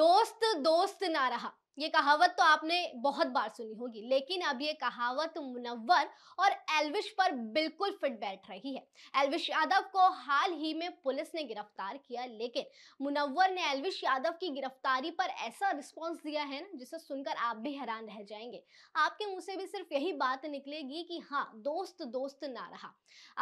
दोस्त दोस्त ना रहा ये कहावत तो आपने बहुत बार सुनी होगी लेकिन अब ये कहावत मुनव्वर और एलविश पर बिल्कुल फिट बैठ रही है एलविश यादव को हाल ही में पुलिस ने गिरफ्तार किया लेकिन मुनव्वर ने एलविश यादव की गिरफ्तारी पर ऐसा रिस्पांस दिया है ना जिसे सुनकर आप भी हैरान रह जाएंगे आपके मुंह से भी सिर्फ यही बात निकलेगी कि हाँ दोस्त दोस्त ना रहा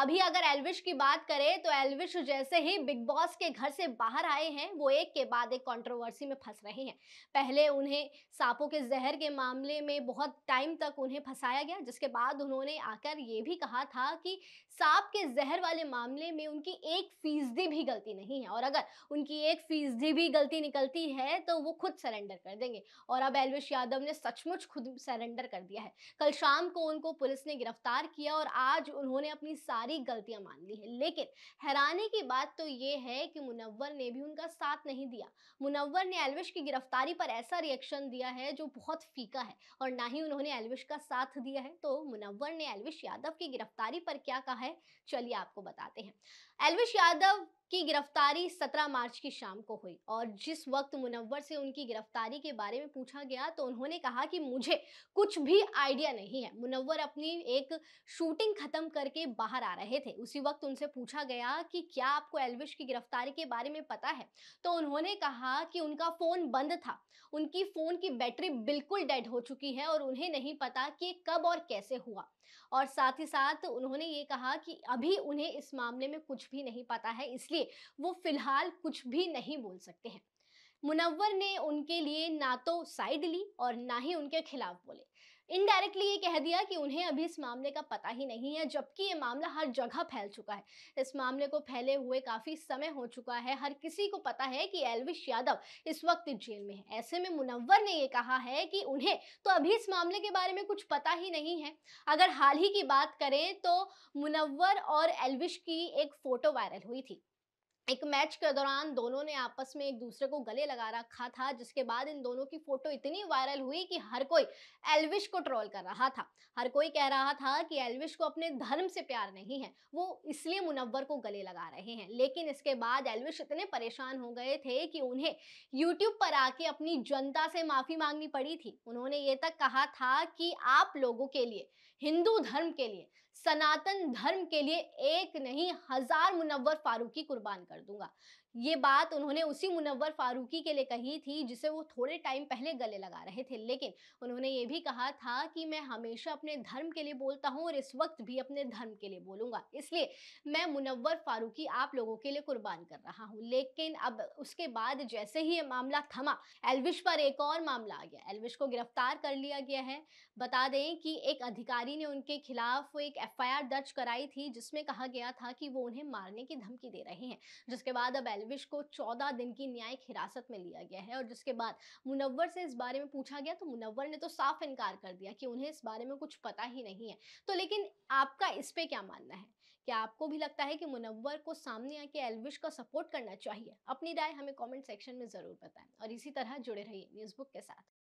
अभी अगर एलविश की बात करें तो एलविश जैसे ही बिग बॉस के घर से बाहर आए हैं वो एक के बाद एक कॉन्ट्रोवर्सी में फंस रहे हैं पहले उन्हें सांपों के जहर के मामले में बहुत टाइम तक उन्हें फंसाया गया जिसके बाद उन्होंने आकर ये भी कहा था कि सांप के जहर वाले मामले में उनकी एक फीसदी भी गलती नहीं है और अगर उनकी एक फीसदी भी गलती निकलती है तो वो खुद सरेंडर कर देंगे और अब एलवेश यादव ने सचमुच खुद सरेंडर कर दिया है कल शाम को उनको पुलिस ने गिरफ्तार किया और आज उन्होंने अपनी सारी गलतियां मान ली है लेकिन हैरानी की बात तो ये है कि मुनव्वर ने भी उनका साथ नहीं दिया मुनव्वर ने एलविश की गिरफ्तारी पर ऐसा रिएक्शन दिया है जो बहुत फीका है और ना ही उन्होंने एलविश का साथ दिया है तो मुनव्वर ने एलविश यादव की गिरफ्तारी पर क्या कहा है चलिए आपको बताते हैं एलविश यादव की गिरफ्तारी 17 मार्च की शाम को हुई और जिस वक्त मुनव्वर से उनकी गिरफ्तारी के बारे में पूछा गया तो उन्होंने कहा कि मुझे कुछ भी आइडिया नहीं है मुनव्वर अपनी एक शूटिंग खत्म करके बाहर आ रहे थे उसी वक्त उनसे पूछा गया कि क्या आपको एलविश की गिरफ्तारी के बारे में पता है तो उन्होंने कहा कि उनका फ़ोन बंद था उनकी फ़ोन की बैटरी बिल्कुल डेड हो चुकी है और उन्हें नहीं पता कि कब और कैसे हुआ और साथ ही साथ उन्होंने ये कहा कि अभी उन्हें इस मामले में कुछ भी नहीं पता है इसलिए लिए वो फिलहाल कुछ भी नहीं बोल सकते हैं मुनवर ने उनके लिए ना तो साइड ली और ना ही उनके खिलाफ बोले इनडायरेक्टली ये कह दिया कि उन्हें अभी इस मामले का पता ही नहीं है जबकि ये मामला हर जगह फैल चुका है इस मामले को फैले हुए काफ़ी समय हो चुका है हर किसी को पता है कि एलविश यादव इस वक्त जेल में है ऐसे में मुनवर ने ये कहा है कि उन्हें तो अभी इस मामले के बारे में कुछ पता ही नहीं है अगर हाल ही की बात करें तो मुनवर और एलविश की एक फ़ोटो वायरल हुई थी एक मैच के दौरान दोनों ने आपस में एक दूसरे को गले लगा रखा था जिसके बाद इन दोनों की फोटो इतनी वायरल हुई कि हर कोई एल्विश को ट्रोल कर रहा था हर कोई कह रहा था कि एल्विश को अपने धर्म से प्यार नहीं है वो इसलिए मुनव्वर को गले लगा रहे हैं लेकिन इसके बाद एल्विश इतने परेशान हो गए थे कि उन्हें यूट्यूब पर आके अपनी जनता से माफ़ी मांगनी पड़ी थी उन्होंने ये तक कहा था कि आप लोगों के लिए हिंदू धर्म के लिए सनातन धर्म के लिए एक नहीं हजार मुनव्वर फारूकी कुर्बान कर दूंगा ये बात उन्होंने उसी मुनवर फारूकी के लिए कही थी जिसे वो थोड़े टाइम पहले गले लगा रहे थे लेकिन उन्होंने ये भी कहा था कि मैं हमेशा अपने धर्म के लिए बोलता हूँ और इस वक्त भी अपने धर्म के लिए बोलूँगा इसलिए मैं मुनवर फारूकी आप लोगों के लिए कुर्बान कर रहा हूँ लेकिन अब उसके बाद जैसे ही ये मामला थमा एलविश पर एक और मामला आ गया एलविश को गिरफ्तार कर लिया गया है बता दें कि एक अधिकारी ने उनके खिलाफ एक एफ दर्ज कराई थी जिसमें कहा गया था कि वो उन्हें मारने की धमकी दे रहे हैं जिसके बाद अब एल्विश को चौदह दिन की न्यायिक हिरासत में लिया गया है और जिसके बाद मुनव्वर से इस बारे में पूछा गया तो मुनव्वर ने तो साफ इनकार कर दिया कि उन्हें इस बारे में कुछ पता ही नहीं है तो लेकिन आपका इस पर क्या मानना है क्या आपको भी लगता है कि मुनव्वर को सामने आके एलविश का सपोर्ट करना चाहिए अपनी राय हमें कॉमेंट सेक्शन में ज़रूर बताएं और इसी तरह जुड़े रहिए न्यूज़ बुक के साथ